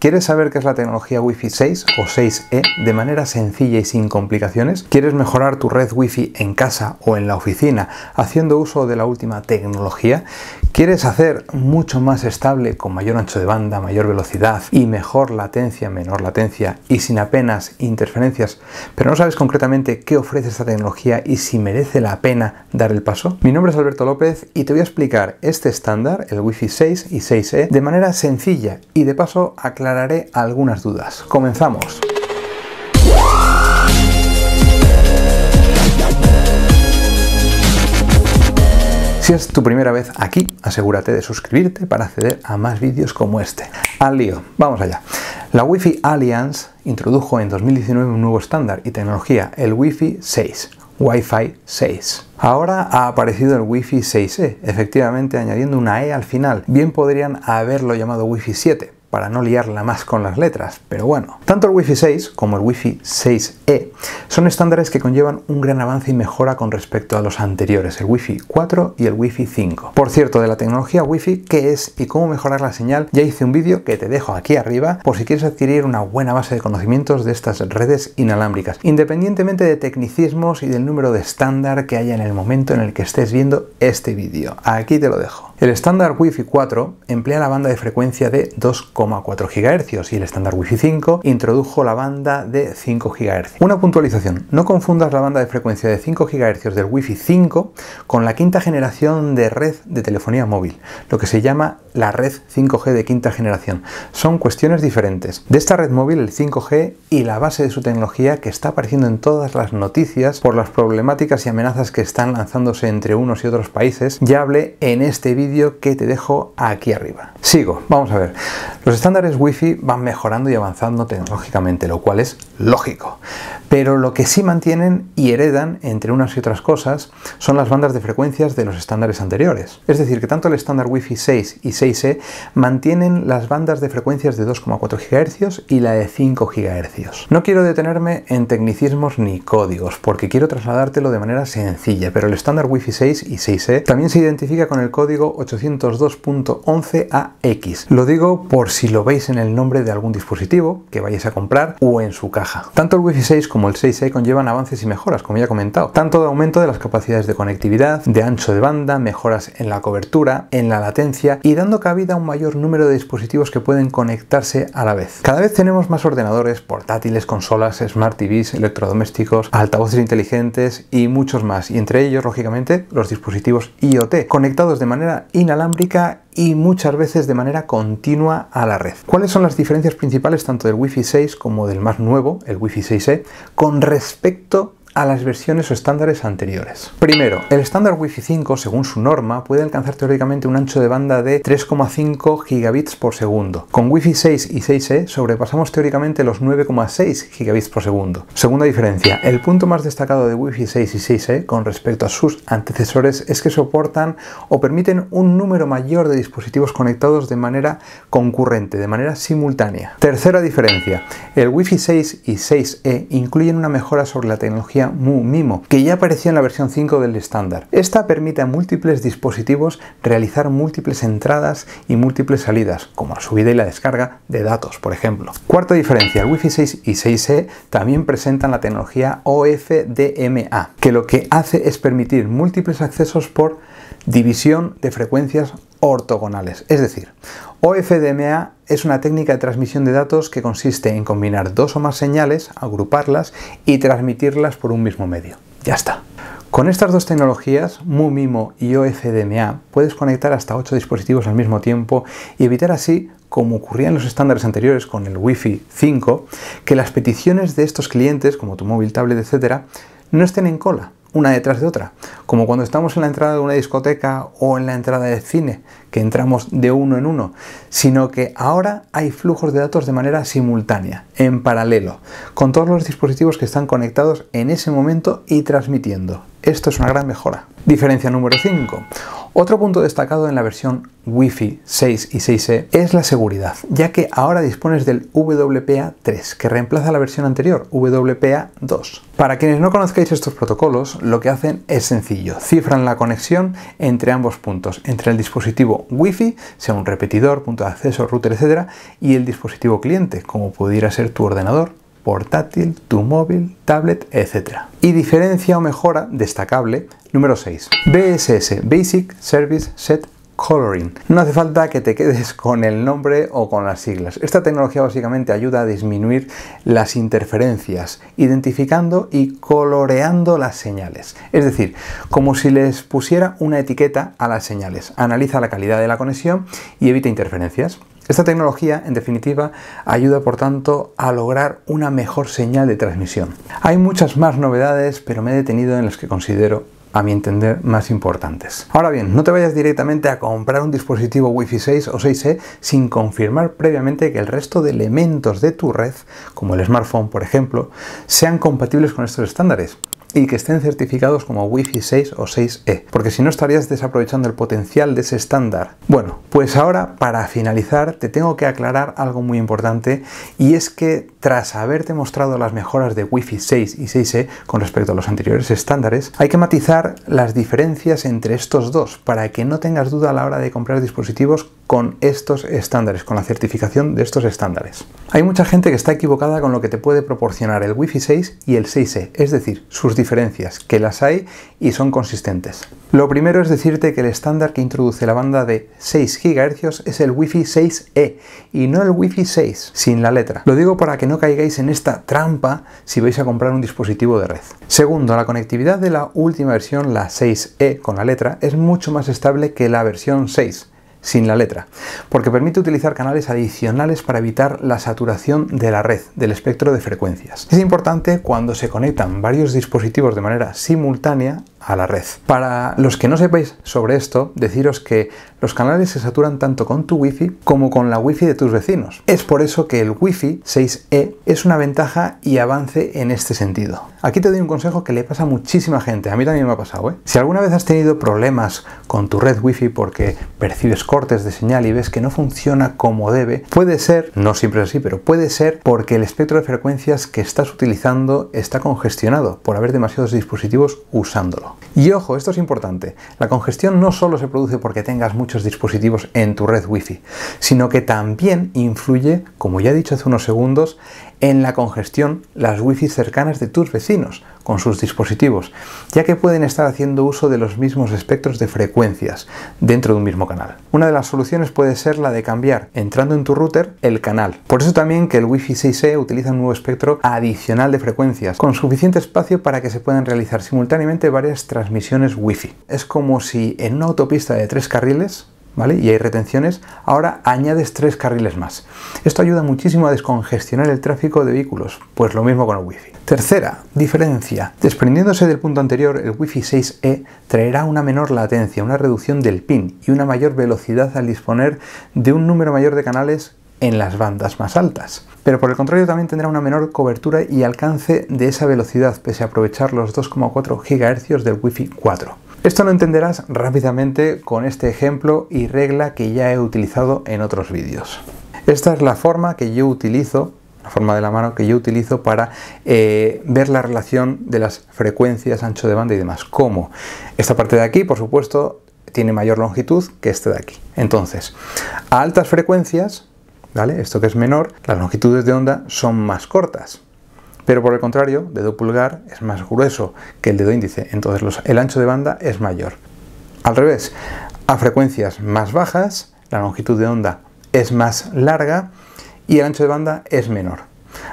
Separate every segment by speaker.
Speaker 1: ¿Quieres saber qué es la tecnología Wi-Fi 6 o 6E de manera sencilla y sin complicaciones? ¿Quieres mejorar tu red Wi-Fi en casa o en la oficina haciendo uso de la última tecnología? ¿Quieres hacer mucho más estable con mayor ancho de banda, mayor velocidad y mejor latencia, menor latencia y sin apenas interferencias? Pero no sabes concretamente qué ofrece esta tecnología y si merece la pena dar el paso? Mi nombre es Alberto López y te voy a explicar este estándar, el Wi-Fi 6 y 6E, de manera sencilla y de paso aclarar aclararé algunas dudas. Comenzamos. Si es tu primera vez aquí, asegúrate de suscribirte para acceder a más vídeos como este. Al lío, vamos allá. La Wi-Fi Alliance introdujo en 2019 un nuevo estándar y tecnología, el Wi-Fi 6, Wi-Fi 6. Ahora ha aparecido el Wi-Fi 6E, efectivamente añadiendo una E al final. Bien podrían haberlo llamado Wi-Fi 7, para no liarla más con las letras, pero bueno. Tanto el Wi-Fi 6 como el Wi-Fi 6E son estándares que conllevan un gran avance y mejora con respecto a los anteriores, el Wi-Fi 4 y el Wi-Fi 5. Por cierto, de la tecnología Wi-Fi, qué es y cómo mejorar la señal, ya hice un vídeo que te dejo aquí arriba por si quieres adquirir una buena base de conocimientos de estas redes inalámbricas, independientemente de tecnicismos y del número de estándar que haya en el momento en el que estés viendo este vídeo. Aquí te lo dejo. El estándar Wi-Fi 4 emplea la banda de frecuencia de 2,4 GHz y el estándar Wi-Fi 5 introdujo la banda de 5 GHz. Una puntualización, no confundas la banda de frecuencia de 5 GHz del Wi-Fi 5 con la quinta generación de red de telefonía móvil, lo que se llama la red 5G de quinta generación. Son cuestiones diferentes. De esta red móvil, el 5G y la base de su tecnología que está apareciendo en todas las noticias por las problemáticas y amenazas que están lanzándose entre unos y otros países, ya hablé en este vídeo que te dejo aquí arriba. Sigo, vamos a ver. Los estándares Wi-Fi van mejorando y avanzando tecnológicamente, lo cual es lógico. Pero lo que sí mantienen y heredan, entre unas y otras cosas, son las bandas de frecuencias de los estándares anteriores. Es decir, que tanto el estándar Wi-Fi 6 y 6E mantienen las bandas de frecuencias de 2,4 GHz y la de 5 GHz. No quiero detenerme en tecnicismos ni códigos, porque quiero trasladártelo de manera sencilla, pero el estándar Wi-Fi 6 y 6E también se identifica con el código 802.11ax. Lo digo por si lo veis en el nombre de algún dispositivo que vayáis a comprar o en su caja. Tanto el Wi-Fi 6 como el 6E conllevan avances y mejoras, como ya he comentado, tanto de aumento de las capacidades de conectividad, de ancho de banda, mejoras en la cobertura, en la latencia y dando cabida a un mayor número de dispositivos que pueden conectarse a la vez. Cada vez tenemos más ordenadores, portátiles, consolas, smart TVs, electrodomésticos, altavoces inteligentes y muchos más, y entre ellos, lógicamente, los dispositivos IoT, conectados de manera inalámbrica y muchas veces de manera continua a la red. ¿Cuáles son las diferencias principales tanto del Wi-Fi 6 como del más nuevo, el Wi-Fi 6E, con respecto a las versiones o estándares anteriores. Primero, el estándar Wi-Fi 5, según su norma, puede alcanzar teóricamente un ancho de banda de 3,5 gigabits por segundo. Con Wi-Fi 6 y 6E sobrepasamos teóricamente los 9,6 gigabits por segundo. Segunda diferencia, el punto más destacado de Wi-Fi 6 y 6E con respecto a sus antecesores es que soportan o permiten un número mayor de dispositivos conectados de manera concurrente, de manera simultánea. Tercera diferencia, el Wi-Fi 6 y 6E incluyen una mejora sobre la tecnología MIMO, que ya apareció en la versión 5 del estándar. Esta permite a múltiples dispositivos realizar múltiples entradas y múltiples salidas, como la subida y la descarga de datos, por ejemplo. Cuarta diferencia, el Wi-Fi 6 y 6E también presentan la tecnología OFDMA, que lo que hace es permitir múltiples accesos por división de frecuencias ortogonales, es decir, OFDMA es una técnica de transmisión de datos que consiste en combinar dos o más señales, agruparlas y transmitirlas por un mismo medio. Ya está. Con estas dos tecnologías, MuMIMO y OFDMA, puedes conectar hasta 8 dispositivos al mismo tiempo y evitar así, como ocurría en los estándares anteriores con el Wi-Fi 5, que las peticiones de estos clientes, como tu móvil, tablet, etc., no estén en cola, una detrás de otra. Como cuando estamos en la entrada de una discoteca o en la entrada del cine, que entramos de uno en uno, sino que ahora hay flujos de datos de manera simultánea, en paralelo, con todos los dispositivos que están conectados en ese momento y transmitiendo. Esto es una gran mejora. Diferencia número 5. Otro punto destacado en la versión Wi-Fi 6 y 6E es la seguridad, ya que ahora dispones del WPA 3, que reemplaza la versión anterior, WPA 2. Para quienes no conozcáis estos protocolos, lo que hacen es sencillo, cifran la conexión entre ambos puntos, entre el dispositivo Wi-Fi, sea un repetidor, punto de acceso, router, etc., y el dispositivo cliente, como pudiera ser tu ordenador portátil, tu móvil, tablet, etc. Y diferencia o mejora destacable número 6. BSS, Basic Service Set Coloring. No hace falta que te quedes con el nombre o con las siglas. Esta tecnología básicamente ayuda a disminuir las interferencias, identificando y coloreando las señales. Es decir, como si les pusiera una etiqueta a las señales. Analiza la calidad de la conexión y evita interferencias. Esta tecnología, en definitiva, ayuda por tanto a lograr una mejor señal de transmisión. Hay muchas más novedades, pero me he detenido en las que considero a mi entender, más importantes. Ahora bien, no te vayas directamente a comprar un dispositivo Wi-Fi 6 o 6E sin confirmar previamente que el resto de elementos de tu red, como el smartphone por ejemplo, sean compatibles con estos estándares y que estén certificados como Wi-Fi 6 o 6E, porque si no estarías desaprovechando el potencial de ese estándar. Bueno, pues ahora para finalizar te tengo que aclarar algo muy importante y es que tras haberte mostrado las mejoras de Wi-Fi 6 y 6E con respecto a los anteriores estándares, hay que matizar las diferencias entre estos dos para que no tengas duda a la hora de comprar dispositivos con estos estándares, con la certificación de estos estándares. Hay mucha gente que está equivocada con lo que te puede proporcionar el Wi-Fi 6 y el 6E, es decir, sus diferencias, que las hay y son consistentes. Lo primero es decirte que el estándar que introduce la banda de 6 GHz es el Wi-Fi 6E y no el Wi-Fi 6, sin la letra. Lo digo para que no caigáis en esta trampa si vais a comprar un dispositivo de red. Segundo, la conectividad de la última versión, la 6E con la letra, es mucho más estable que la versión 6 sin la letra, porque permite utilizar canales adicionales para evitar la saturación de la red, del espectro de frecuencias. Es importante cuando se conectan varios dispositivos de manera simultánea a la red. Para los que no sepáis sobre esto, deciros que los canales se saturan tanto con tu wifi como con la wifi de tus vecinos. Es por eso que el wifi 6E es una ventaja y avance en este sentido. Aquí te doy un consejo que le pasa a muchísima gente, a mí también me ha pasado. ¿eh? Si alguna vez has tenido problemas con tu red wifi porque percibes cortes de señal y ves que no funciona como debe, puede ser, no siempre es así, pero puede ser porque el espectro de frecuencias que estás utilizando está congestionado por haber demasiados dispositivos usándolo. Y ojo, esto es importante, la congestión no solo se produce porque tengas muchos dispositivos en tu red wifi, sino que también influye, como ya he dicho hace unos segundos, en la congestión las wifi cercanas de tus vecinos, con sus dispositivos, ya que pueden estar haciendo uso de los mismos espectros de frecuencias dentro de un mismo canal. Una de las soluciones puede ser la de cambiar, entrando en tu router, el canal. Por eso también que el Wi-Fi 6E utiliza un nuevo espectro adicional de frecuencias, con suficiente espacio para que se puedan realizar simultáneamente varias transmisiones Wi-Fi. Es como si en una autopista de tres carriles ¿Vale? y hay retenciones, ahora añades tres carriles más. Esto ayuda muchísimo a descongestionar el tráfico de vehículos, pues lo mismo con el Wi-Fi. Tercera diferencia. Desprendiéndose del punto anterior, el Wi-Fi 6E traerá una menor latencia, una reducción del pin y una mayor velocidad al disponer de un número mayor de canales en las bandas más altas. Pero por el contrario también tendrá una menor cobertura y alcance de esa velocidad, pese a aprovechar los 2,4 GHz del Wi-Fi 4. Esto lo entenderás rápidamente con este ejemplo y regla que ya he utilizado en otros vídeos. Esta es la forma que yo utilizo, la forma de la mano que yo utilizo para eh, ver la relación de las frecuencias, ancho de banda y demás. ¿Cómo? Esta parte de aquí, por supuesto, tiene mayor longitud que esta de aquí. Entonces, a altas frecuencias, ¿vale? Esto que es menor, las longitudes de onda son más cortas. Pero por el contrario, dedo pulgar es más grueso que el dedo índice, entonces el ancho de banda es mayor. Al revés, a frecuencias más bajas, la longitud de onda es más larga y el ancho de banda es menor.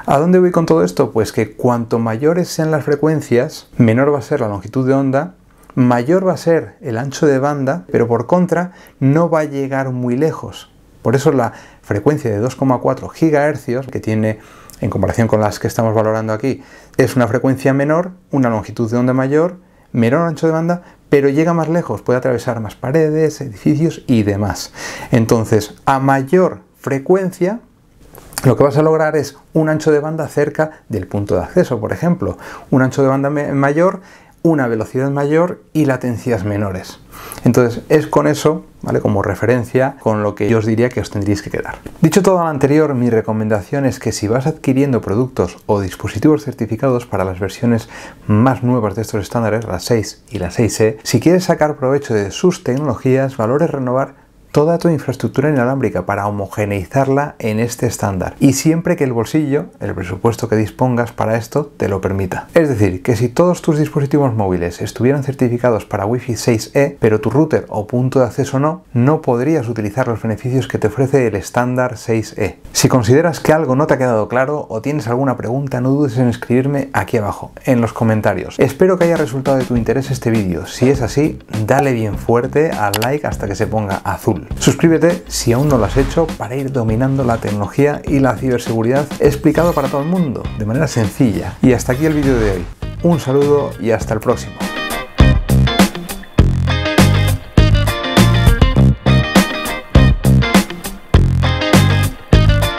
Speaker 1: ¿A dónde voy con todo esto? Pues que cuanto mayores sean las frecuencias, menor va a ser la longitud de onda, mayor va a ser el ancho de banda, pero por contra no va a llegar muy lejos. Por eso la frecuencia de 2,4 GHz que tiene en comparación con las que estamos valorando aquí, es una frecuencia menor, una longitud de onda mayor, menor ancho de banda, pero llega más lejos, puede atravesar más paredes, edificios y demás. Entonces, a mayor frecuencia, lo que vas a lograr es un ancho de banda cerca del punto de acceso, por ejemplo. Un ancho de banda mayor una velocidad mayor y latencias menores. Entonces es con eso, ¿vale? Como referencia, con lo que yo os diría que os tendríais que quedar. Dicho todo lo anterior, mi recomendación es que si vas adquiriendo productos o dispositivos certificados para las versiones más nuevas de estos estándares, las 6 y las 6E, si quieres sacar provecho de sus tecnologías, valores renovar toda tu infraestructura inalámbrica para homogeneizarla en este estándar y siempre que el bolsillo, el presupuesto que dispongas para esto, te lo permita. Es decir, que si todos tus dispositivos móviles estuvieran certificados para Wi-Fi 6E, pero tu router o punto de acceso no, no podrías utilizar los beneficios que te ofrece el estándar 6E. Si consideras que algo no te ha quedado claro o tienes alguna pregunta, no dudes en escribirme aquí abajo, en los comentarios. Espero que haya resultado de tu interés este vídeo. Si es así, dale bien fuerte al like hasta que se ponga azul. Suscríbete si aún no lo has hecho para ir dominando la tecnología y la ciberseguridad explicado para todo el mundo de manera sencilla. Y hasta aquí el vídeo de hoy. Un saludo y hasta el próximo.